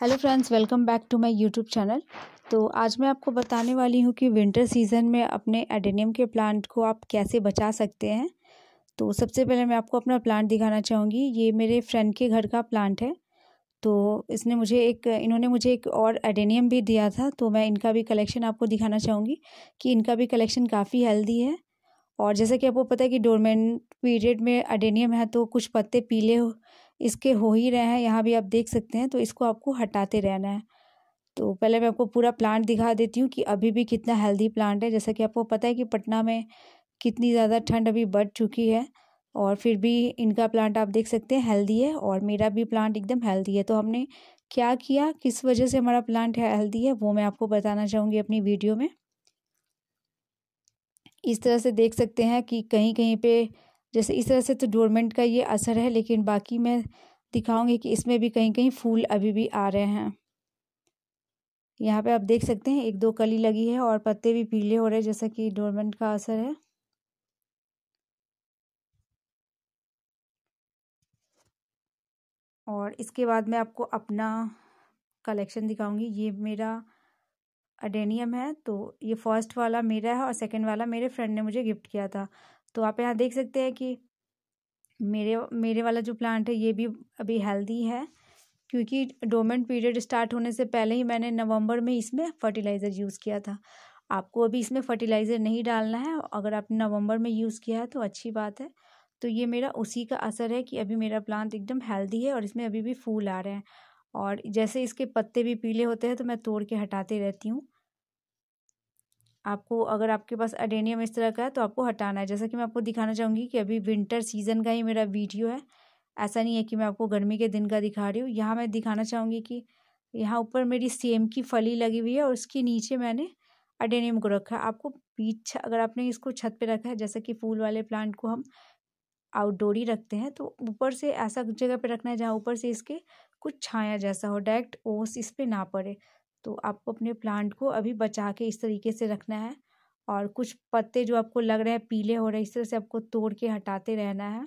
hello friends welcome back to my YouTube channel तो आज मैं आपको बताने वाली हूँ कि विंटर सीज़न में अपने एडेनियम के प्लांट को आप कैसे बचा सकते हैं तो सबसे पहले मैं आपको अपना प्लांट दिखाना चाहूँगी ये मेरे फ्रेंड के घर का प्लांट है तो इसने मुझे एक इन्होंने मुझे एक और एडेनियम भी दिया था तो मैं इनका भी कलेक्शन आपको दिखाना चाहूँगी कि इनका भी कलेक्शन काफ़ी हेल्दी है और जैसा कि आपको पता है कि डोरमेंट पीरियड में एडेनियम है तो कुछ पत्ते पीले इसके हो ही रहे हैं यहाँ भी आप देख सकते हैं तो इसको आपको हटाते रहना है तो पहले मैं आपको पूरा प्लांट दिखा देती हूँ कि अभी भी कितना हेल्दी प्लांट है जैसा कि आपको पता है कि पटना में कितनी ज़्यादा ठंड अभी बढ़ चुकी है और फिर भी इनका प्लांट आप देख सकते हैं हेल्दी है और मेरा भी प्लांट एकदम हेल्दी है तो हमने क्या किया किस वजह से हमारा प्लांट हेल्दी है वो मैं आपको बताना चाहूँगी अपनी वीडियो में इस तरह से देख सकते हैं कि कहीं कहीं पे जैसे इस तरह से तो डोरमेंट का ये असर है लेकिन बाकी मैं दिखाऊंगी कि इसमें भी कहीं कहीं फूल अभी भी आ रहे हैं यहाँ पे आप देख सकते हैं एक दो कली लगी है और पत्ते भी पीले हो रहे हैं जैसा कि डोरमेंट का असर है और इसके बाद मैं आपको अपना कलेक्शन दिखाऊंगी ये मेरा अडेनियम है तो ये फर्स्ट वाला मेरा है और सेकंड वाला मेरे फ्रेंड ने मुझे गिफ्ट किया था तो आप यहाँ देख सकते हैं कि मेरे मेरे वाला जो प्लांट है ये भी अभी हेल्दी है क्योंकि डोमेंट पीरियड स्टार्ट होने से पहले ही मैंने नवंबर में इसमें फर्टिलाइज़र यूज़ किया था आपको अभी इसमें फर्टिलाइज़र नहीं डालना है अगर आपने नवंबर में यूज़ किया है तो अच्छी बात है तो ये मेरा उसी का असर है कि अभी मेरा प्लांट एकदम हेल्दी है और इसमें अभी भी फूल आ रहे हैं और जैसे इसके पत्ते भी पीले होते हैं तो मैं तोड़ के हटाते रहती हूँ आपको अगर आपके पास अडेनियम इस तरह का है तो आपको हटाना है जैसा कि मैं आपको दिखाना चाहूँगी कि अभी विंटर सीजन का ही मेरा वीडियो है ऐसा नहीं है कि मैं आपको गर्मी के दिन का दिखा रही हूँ यहाँ मैं दिखाना चाहूँगी कि यहाँ ऊपर मेरी सेम की फली लगी हुई है और उसके नीचे मैंने अडेनियम को रखा है आपको बीच अगर आपने इसको छत पर रखा है जैसा कि फूल वाले प्लांट को हम आउटडोर ही रखते हैं तो ऊपर से ऐसा जगह पर रखना है जहाँ ऊपर से इसके कुछ छाया जैसा हो डायरेक्ट ओस इस पर ना पड़े तो आपको अपने प्लांट को अभी बचा के इस तरीके से रखना है और कुछ पत्ते जो आपको लग रहे हैं पीले हो रहे हैं इस तरह से आपको तोड़ के हटाते रहना है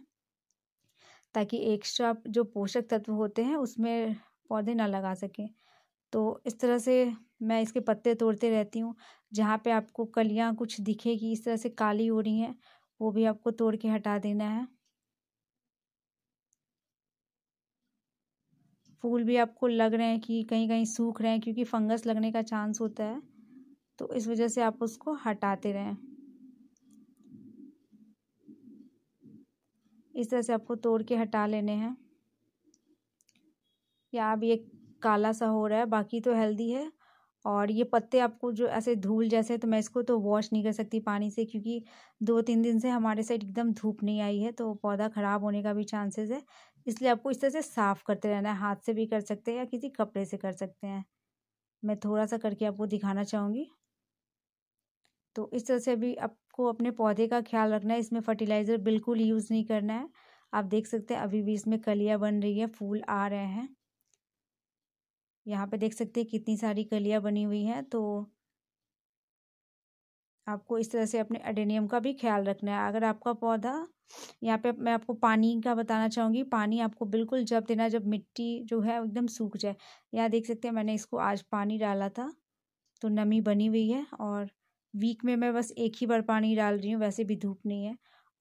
ताकि एक्स्ट्रा जो पोषक तत्व होते हैं उसमें पौधे ना लगा सकें तो इस तरह से मैं इसके पत्ते तोड़ते रहती हूँ जहाँ पे आपको कलियाँ कुछ दिखेगी इस तरह से काली हो रही हैं वो भी आपको तोड़ के हटा देना है फूल भी आपको लग रहे हैं कि कहीं कहीं सूख रहे हैं क्योंकि फंगस लगने का चांस होता है तो इस वजह से आप उसको हटाते रहें इस तरह से आपको तोड़ के हटा लेने हैं या अब ये काला सा हो रहा है बाकी तो हेल्दी है और ये पत्ते आपको जो ऐसे धूल जैसे तो मैं इसको तो वॉश नहीं कर सकती पानी से क्योंकि दो तीन दिन से हमारे साइड एकदम धूप नहीं आई है तो पौधा ख़राब होने का भी चांसेस है इसलिए आपको इस तरह से साफ़ करते रहना है हाथ से भी कर सकते हैं या किसी कपड़े से कर सकते हैं मैं थोड़ा सा करके आपको दिखाना चाहूँगी तो इस तरह से अभी आपको अपने पौधे का ख्याल रखना है इसमें फर्टिलाइज़र बिल्कुल यूज़ नहीं करना है आप देख सकते हैं अभी भी इसमें कलियाँ बन रही है फूल आ रहे हैं यहाँ पे देख सकते हैं कितनी सारी कलियाँ बनी हुई हैं तो आपको इस तरह से अपने एडेनियम का भी ख्याल रखना है अगर आपका पौधा यहाँ पे मैं आपको पानी का बताना चाहूँगी पानी आपको बिल्कुल जब देना जब मिट्टी जो है एकदम सूख जाए यहाँ देख सकते हैं मैंने इसको आज पानी डाला था तो नमी बनी हुई है और वीक में मैं बस एक ही बार पानी डाल रही हूँ वैसे भी धूप नहीं है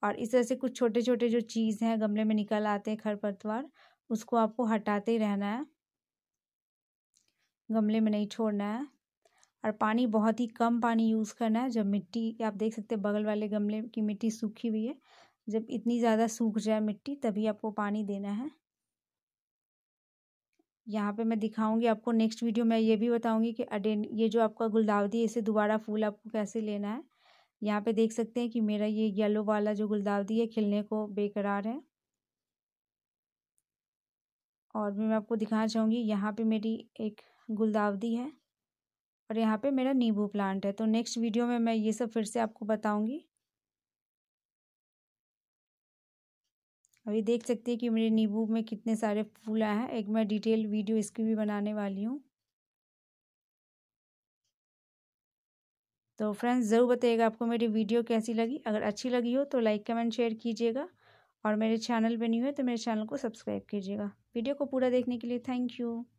और इस तरह से कुछ छोटे छोटे जो चीज़ हैं गमले में निकल आते हैं खरपतवार उसको आपको हटाते ही रहना है गमले में नहीं छोड़ना है और पानी बहुत ही कम पानी यूज़ करना है जब मिट्टी आप देख सकते हैं बगल वाले गमले की मिट्टी सूखी हुई है जब इतनी ज़्यादा सूख जाए मिट्टी तभी आपको पानी देना है यहाँ पे मैं दिखाऊंगी आपको नेक्स्ट वीडियो में ये भी बताऊंगी कि अडेन ये जो आपका गुलदावदी है इसे दोबारा फूल आपको कैसे लेना है यहाँ पे देख सकते हैं कि मेरा ये येलो वाला जो गुलदावदी है खिलने को बेकरार है और भी मैं आपको दिखाना चाहूँगी यहाँ पे मेरी एक गुलदावदी है और यहाँ पे मेरा नींबू प्लांट है तो नेक्स्ट वीडियो में मैं ये सब फिर से आपको बताऊँगी अभी देख सकते हैं कि मेरे नींबू में कितने सारे फूल आए हैं एक मैं डिटेल वीडियो इसकी भी बनाने वाली हूँ तो फ्रेंड्स ज़रूर बताइएगा आपको मेरी वीडियो कैसी लगी अगर अच्छी लगी हो तो लाइक कमेंट शेयर कीजिएगा और मेरे चैनल पर न्यू है तो मेरे चैनल को सब्सक्राइब कीजिएगा वीडियो को पूरा देखने के लिए थैंक यू